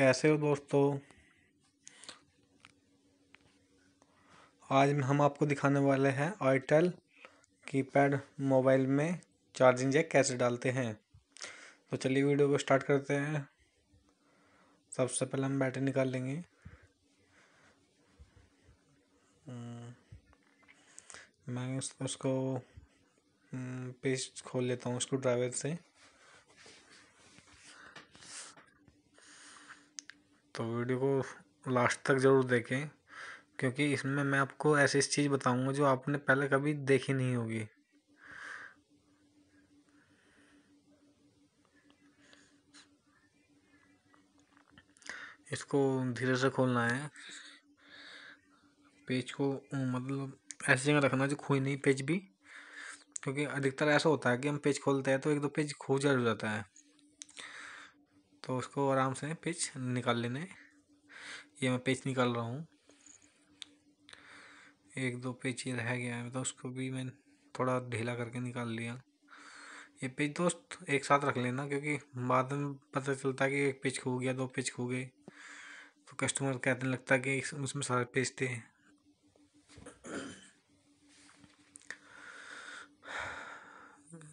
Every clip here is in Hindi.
कैसे हो दोस्तों आज हम आपको दिखाने वाले हैं आइटल कीपैड मोबाइल में चार्जिंग जैक कैसे डालते हैं तो चलिए वीडियो को स्टार्ट करते हैं सबसे पहले हम बैटरी निकाल लेंगे मैं उसको पेस्ट खोल लेता हूँ उसको ड्राइवर से तो वीडियो को लास्ट तक ज़रूर देखें क्योंकि इसमें मैं आपको ऐसी चीज़ बताऊंगा जो आपने पहले कभी देखी नहीं होगी इसको धीरे से खोलना है पेज को मतलब ऐसी जगह रखना जो खोई नहीं पेज भी क्योंकि अधिकतर ऐसा होता है कि हम पेज खोलते हैं तो एक दो पेज खो जाता है तो उसको आराम से पिच निकाल लेने ये मैं पिच निकाल रहा हूँ एक दो पिच ये रह गया है तो उसको भी मैं थोड़ा ढीला करके निकाल लिया ये पिच दोस्त एक साथ रख लेना क्योंकि बाद में पता चलता है कि एक पिच खो गया दो पिच खो गए तो कस्टमर कहने लगता है कि उसमें सारे पिच थे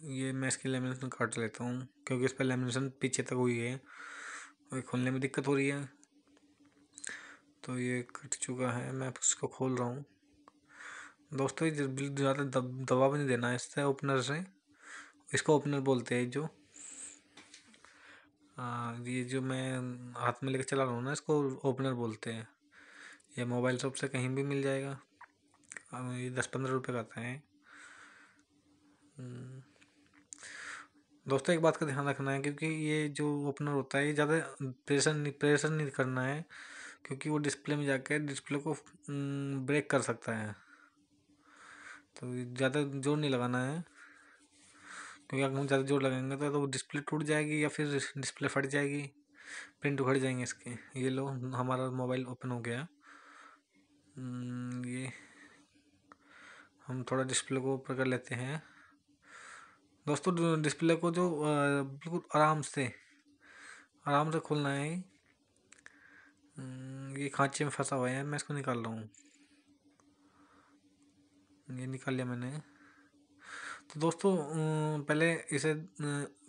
ये मैं इसकी लेमिनेशन काट लेता हूँ क्योंकि इस पर लेमिनेशन पीछे तक हुई है और खोलने में दिक्कत हो रही है तो ये कट चुका है मैं इसको खोल रहा हूँ दोस्तों ये ज़्यादा दबाव नहीं देना है इससे ओपनर से इसको ओपनर बोलते हैं जो आ, ये जो मैं हाथ में लेकर चला रहा हूँ ना इसको ओपनर बोलते हैं ये मोबाइल शॉप से कहीं भी मिल जाएगा ये दस पंद्रह रुपये का आता है हम्म। दोस्तों एक बात का ध्यान रखना है क्योंकि ये जो ओपनर होता है ये ज़्यादा प्रेशर नहीं प्रेशर नहीं करना है क्योंकि वो डिस्प्ले में जाकर डिस्प्ले को ब्रेक कर सकता है तो ज़्यादा जोर नहीं लगाना है क्योंकि अगर हम ज़्यादा जोर लगाएंगे तो तो डिस्प्ले टूट जाएगी या फिर डिस्प्ले फट जाएगी प्रिंट उखड़ जाएंगे इसके ये लो हमारा मोबाइल ओपन हो गया ये हम थोड़ा डिस्प्ले को ऊपर कर लेते हैं दोस्तों डिस्प्ले को जो बिल्कुल आराम से आराम से खोलना है ये खांचे में फंसा हुआ है मैं इसको निकाल रहा हूँ ये निकाल लिया मैंने तो दोस्तों पहले इसे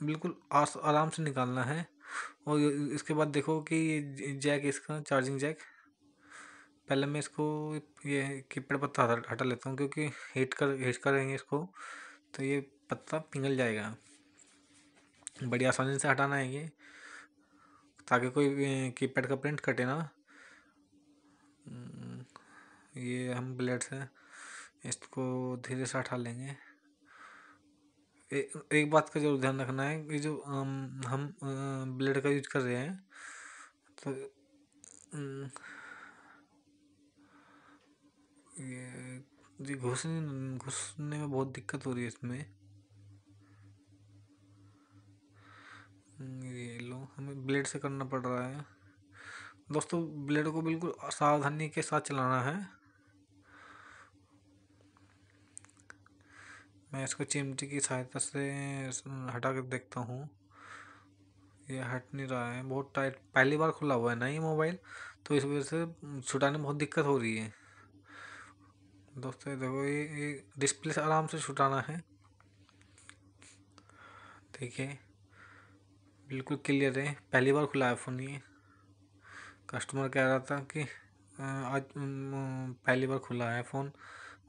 बिल्कुल आराम से निकालना है और इसके बाद देखो कि ये जैक इसका चार्जिंग जैक पहले मैं इसको ये कीपेड पत्ता हटा लेता हूँ क्योंकि हीट कर हीट करेंगे इसको तो ये पत्ता पिघल जाएगा बड़ी आसानी से हटाना है ये ताकि कोई कीपैड का प्रिंट कटे ना हम्म, ये हम ब्लेड से इसको धीरे से हटा लेंगे ए, एक बात का जरूर ध्यान रखना है कि जो हम, हम ब्लेड का यूज कर रहे हैं तो हम्म, ये घुसने घुसने में बहुत दिक्कत हो रही है इसमें ब्लेड से करना पड़ रहा है दोस्तों ब्लेड को बिल्कुल सावधानी के साथ चलाना है मैं इसको चिमटी की सहायता से हटा कर देखता हूँ ये हट नहीं रहा है बहुत टाइट पहली बार खुला हुआ है ना ये मोबाइल तो इस वजह से छुटाने में बहुत दिक्कत हो रही है दोस्तों देखो ये, डिस्प्ले से आराम से छुटाना है ठीक है बिल्कुल क्लियर है पहली बार खुला है फ़ोन ये कस्टमर कह रहा था कि आज पहली बार खुला है फ़ोन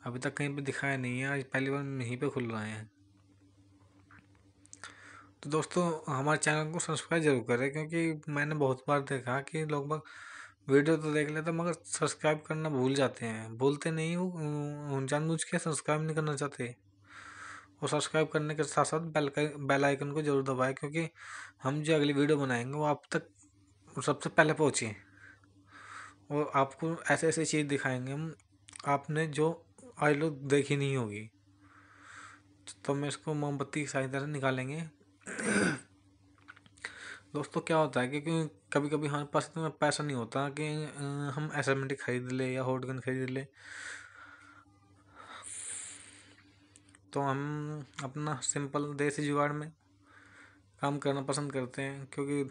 अभी तक कहीं पे दिखाया नहीं है आज पहली बार यहीं पे खुल रहा है तो दोस्तों हमारे चैनल को सब्सक्राइब जरूर करें क्योंकि मैंने बहुत बार देखा कि लोग बाग वीडियो तो देख लेते मगर सब्सक्राइब करना भूल जाते हैं बोलते नहीं वो जानबूझ के सब्सक्राइब नहीं करना चाहते और सब्सक्राइब करने के साथ साथ बेल का बेल आइकन को जरूर दबाएं क्योंकि हम जो अगली वीडियो बनाएंगे वो आप तक सबसे पहले पहुँचे और आपको ऐसे ऐसे चीज़ दिखाएंगे हम आपने जो आज लोग देखी नहीं होगी तो हम इसको मोमबत्ती की सहायता से निकालेंगे दोस्तों क्या होता है क्योंकि कभी कभी हमारे पास इतना पैसा नहीं होता कि हम एस खरीद ले या होटगन खरीद ले तो हम अपना सिंपल देसी जुगाड़ में काम करना पसंद करते हैं क्योंकि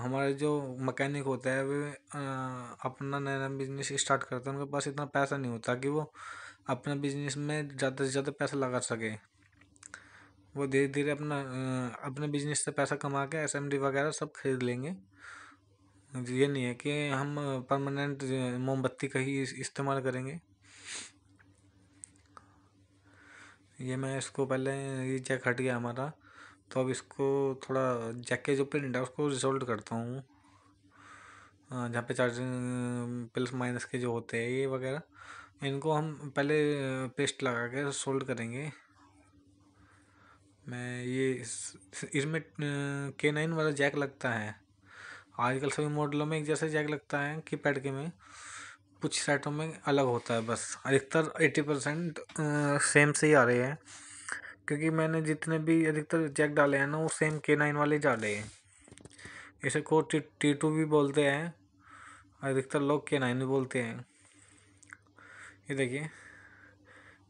हमारे जो मकैनिक होते हैं वे अपना नया नया बिजनेस स्टार्ट करते हैं उनके पास इतना पैसा नहीं होता कि वो अपना बिजनेस में ज़्यादा से ज़्यादा पैसा लगा सके वो धीरे धीरे अपना अपने बिजनेस से पैसा कमा के एस वगैरह सब खरीद लेंगे ये नहीं है कि हम परमानेंट मोमबत्ती का ही इस्तेमाल करेंगे ये मैं इसको पहले ये जैक हट गया हमारा तो अब इसको थोड़ा जैक के जो प्रिंट है उसको रिजोल्ट करता हूँ जहाँ पे चार्जिंग प्लस माइनस के जो होते हैं ये वगैरह इनको हम पहले पेस्ट लगा के सोल्ड करेंगे मैं ये इसमें के नाइन वाला जैक लगता है आजकल सभी मॉडलों में एक जैसे जैक लगता है कीपैड के में कुछ सेटों में अलग होता है बस अधिकतर एटी परसेंट सेम से ही आ रहे हैं क्योंकि मैंने जितने भी अधिकतर जैक डाले हैं ना वो सेम के नाइन वाले डाले हैं इसे को टी टी टू भी बोलते हैं अधिकतर लोग के नाइन भी बोलते हैं ये देखिए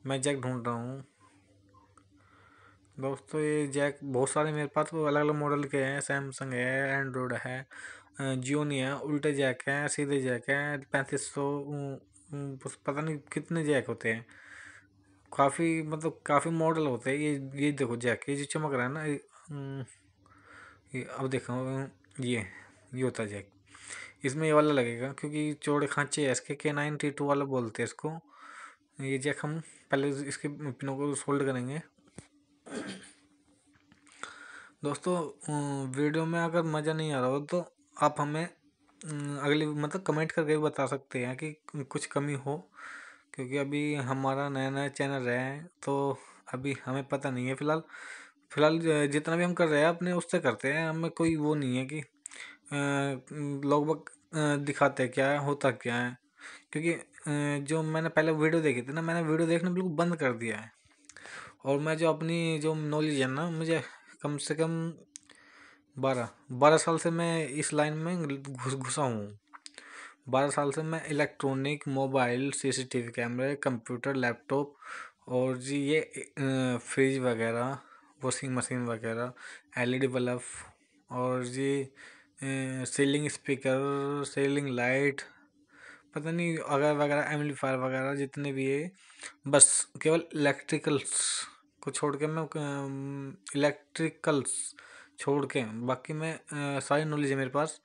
मैं जैक ढूंढ रहा हूँ दोस्तों ये जैक बहुत सारे मेरे पास अलग अलग मॉडल के हैं सैमसंग है एंड्रॉयड है जियो नहीं है उल्टे जैक हैं सीधे जैक हैं पैंतीस सौ पता नहीं कितने जैक होते हैं काफ़ी मतलब काफ़ी मॉडल होते हैं ये ये देखो जैक ये जो चमक रहा है ना ये अब देखो ये ये होता जैक इसमें ये वाला लगेगा क्योंकि चौड़े खांचे है इसके के नाइनटी टू वाला बोलते हैं इसको ये जैक हम पहले इसके पिनों को सोल्ड करेंगे दोस्तों वीडियो में अगर मज़ा नहीं आ रहा हो तो आप हमें अगले मतलब कमेंट करके भी बता सकते हैं कि कुछ कमी हो क्योंकि अभी हमारा नया नया चैनल है तो अभी हमें पता नहीं है फ़िलहाल फ़िलहाल जितना भी हम कर रहे हैं अपने उससे करते हैं हमें कोई वो नहीं है कि लोग दिखाते दिखाते क्या है होता क्या है क्योंकि जो मैंने पहले वीडियो देखी थी ना मैंने वीडियो देखना बिल्कुल बंद कर दिया है और मैं जो अपनी जो नॉलेज है ना मुझे कम से कम बारह बारह साल से मैं इस लाइन में घुस घुसा हूँ बारह साल से मैं इलेक्ट्रॉनिक मोबाइल सीसीटीवी कैमरे कंप्यूटर लैपटॉप और जी ये फ्रिज वगैरह वॉशिंग मशीन वगैरह एलईडी बल्ब और जी सीलिंग स्पीकर सीलिंग लाइट पता नहीं अगर वगैरह एम्पलीफायर वगैरह जितने भी है बस केवल इलेक्ट्रिकल्स को छोड़ के मैं इलेक्ट्रिकल्स छोड़ के बाकी मैं सारी नॉलेज है मेरे पास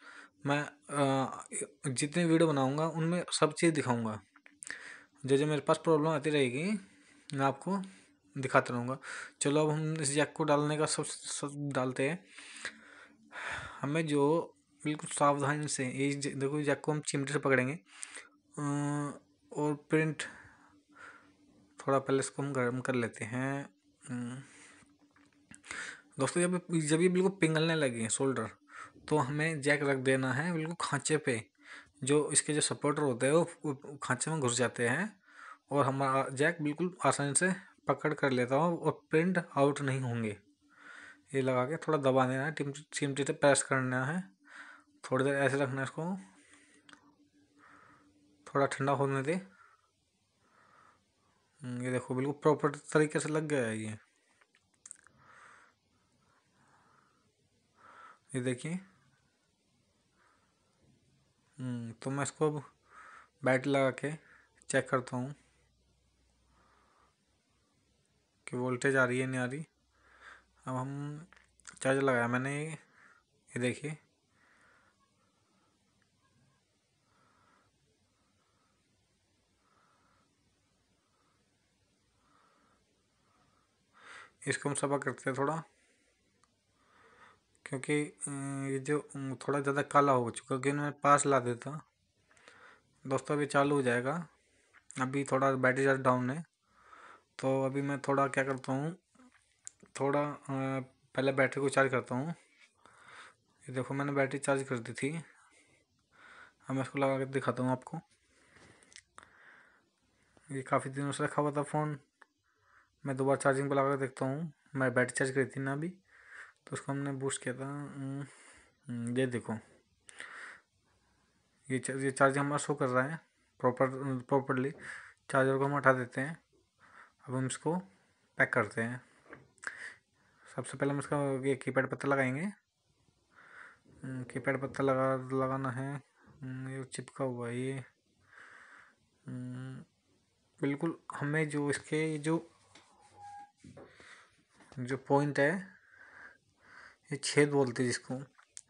मैं जितनी वीडियो बनाऊँगा उनमें सब चीज़ दिखाऊँगा जो जो मेरे पास प्रॉब्लम आती रहेगी मैं आपको दिखाता रहूँगा चलो अब हम इस जैक को डालने का सब सब डालते हैं हमें जो बिल्कुल सावधानी से ये देखो जैक को हम चिमटे से पकड़ेंगे और प्रिंट थोड़ा पहले इसको हम गर्म कर लेते हैं हम्म। दोस्तों जब जब ये बिल्कुल पिघलने हैं शोल्डर तो हमें जैक रख देना है बिल्कुल खांचे पे जो इसके जो सपोर्टर होते हैं वो खांचे में घुस जाते हैं और हमारा जैक बिल्कुल आसानी से पकड़ कर लेता हूँ और प्रिंट आउट नहीं होंगे ये लगा के थोड़ा दबा देना है टिम चिमटी से प्रेस करना है थोड़ी देर ऐसे रखना है इसको थोड़ा ठंडा होने दे हम्म, ये देखो बिल्कुल प्रॉपर तरीके से लग गया है ये ये देखिए हम्म, तो मैं इसको अब बैट लगा के चेक करता हूँ कि वोल्टेज आ रही है नहीं आ रही अब हम चार्जर लगाया मैंने ये देखिए इसको हम सफा करते हैं थोड़ा क्योंकि ये जो थोड़ा ज़्यादा काला हो चुका है मैं पास ला देता दोस्तों अभी चालू हो जाएगा अभी थोड़ा बैटरी चार्ज डाउन है तो अभी मैं थोड़ा क्या करता हूँ थोड़ा पहले बैटरी को चार्ज करता हूँ ये देखो मैंने बैटरी चार्ज कर दी थी अब मैं इसको लगा कर दिखाता हूँ आपको ये काफ़ी दिनों से रखा हुआ था फ़ोन मैं दोबारा चार्जिंग पर लगा कर देखता हूँ मैं बैटरी चार्ज करी थी ना अभी तो उसको हमने बूस्ट किया था हम्म, ये देखो ये चार्ज ये चार्ज हमारा शो कर रहा है प्रॉपर प्रॉपरली चार्जर को हम हटा देते हैं अब हम इसको पैक करते हैं सबसे पहले हम इसका ये की पैड पत्ता लगाएंगे की हम्म, पैड पत्ता लगा लगाना है हम्म, ये चिपका हुआ ये बिल्कुल हमें जो इसके जो जो पॉइंट है ये छेद बोलते हैं जिसको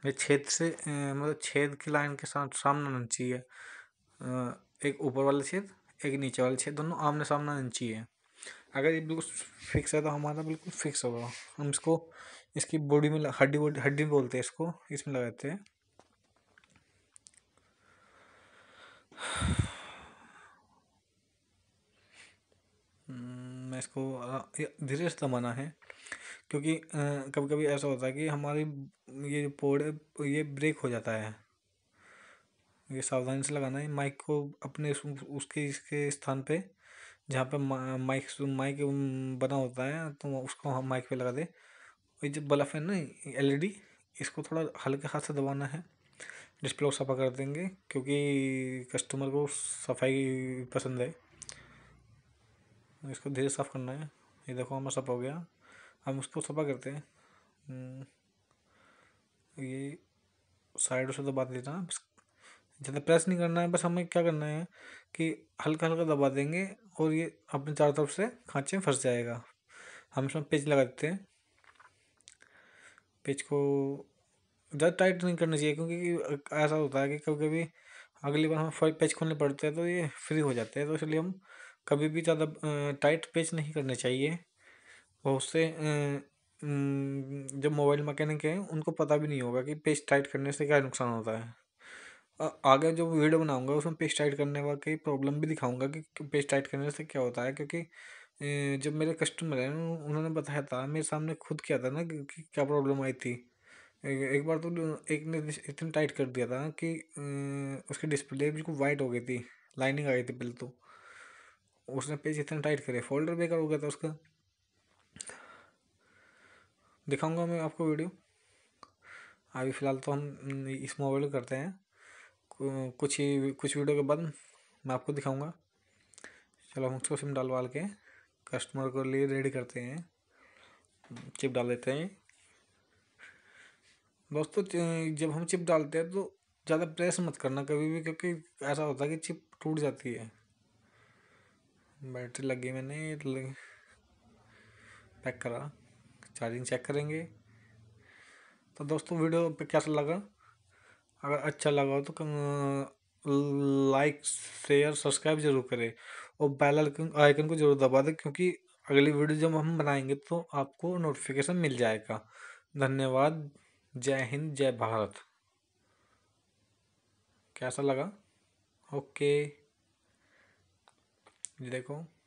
ये छेद से मतलब छेद की लाइन के साथ सामने होना चाहिए एक ऊपर वाला छेद एक नीचे वाला छेद दोनों आमने सामने होना चाहिए अगर ये बिल्कुल फिक्स है तो हमारा बिल्कुल फिक्स होगा हम इसको इसकी बॉडी में हड्डी बॉडी हड्डी बोलते हैं इसको इसमें लगाते हैं हम्म, मैं इसको धीरे से दबाना है क्योंकि कभी कभी ऐसा होता है कि हमारी ये पोड़ ये ब्रेक हो जाता है ये सावधानी से लगाना है माइक को अपने उसके इसके स्थान पे जहाँ पे माइक माइक बना होता है तो उसको हम माइक पे लगा दे ये जो बल्ब है ना एलईडी e इसको थोड़ा हल्के हाथ से दबाना है डिस्प्ले को सफ़ा कर देंगे क्योंकि कस्टमर को सफाई पसंद है इसको धीरे साफ़ करना है ये देखो हमारा सफ़ा हो गया हम उसको सफ़ा करते हैं हम्म, ये साइडों से दबा देना ज़्यादा प्रेस नहीं करना है बस हमें क्या करना है कि हल्का हल्का दबा देंगे और ये अपने चारों तरफ से खाँचे फंस जाएगा हम इसमें पेज लगा देते हैं पेज को ज़्यादा टाइट नहीं करना चाहिए क्योंकि ऐसा होता है कि कभी कभी अगली बार हमें पेज खोलने पड़ते हैं तो ये फ्री हो जाते हैं तो इसलिए हम कभी भी ज़्यादा टाइट पेज नहीं करने चाहिए बहुत से जो मोबाइल मैकेनिक हैं उनको पता भी नहीं होगा कि पेज टाइट करने से क्या नुकसान होता है आगे जो वीडियो बनाऊंगा उसमें पेज टाइट करने वा कई प्रॉब्लम भी दिखाऊंगा कि पेज टाइट करने से क्या होता है क्योंकि जब मेरे कस्टमर हैं उन्होंने बताया था मेरे सामने खुद किया था ना कि क्या प्रॉब्लम आई थी एक बार तो एक ने इतना टाइट कर दिया था कि उसकी डिस्प्ले बिल्कुल वाइट हो गई थी लाइनिंग आ गई थी बिल्कुल तो उसने पेज इतना टाइट करे फोल्डर बेकार हो गया था उसका दिखाऊंगा मैं आपको वीडियो अभी फ़िलहाल तो हम इस मोबाइल को करते हैं कुछ ही कुछ वीडियो के बाद मैं आपको दिखाऊंगा चलो हम उसको सिम डालवाल के कस्टमर को लिए रेडी करते हैं चिप डाल देते हैं दोस्तों जब हम चिप डालते हैं तो ज़्यादा प्रेस मत करना कभी भी क्योंकि ऐसा होता है कि चिप टूट जाती है बैटरी लगी मैंने पैक करा चार्जिंग चेक करेंगे तो दोस्तों वीडियो पे कैसा लगा अगर अच्छा लगा हो तो लाइक शेयर सब्सक्राइब जरूर करें और बेल आइकन को जरूर दबा दें क्योंकि अगली वीडियो जब हम बनाएंगे तो आपको नोटिफिकेशन मिल जाएगा धन्यवाद जय हिंद जय भारत कैसा लगा ओके देखो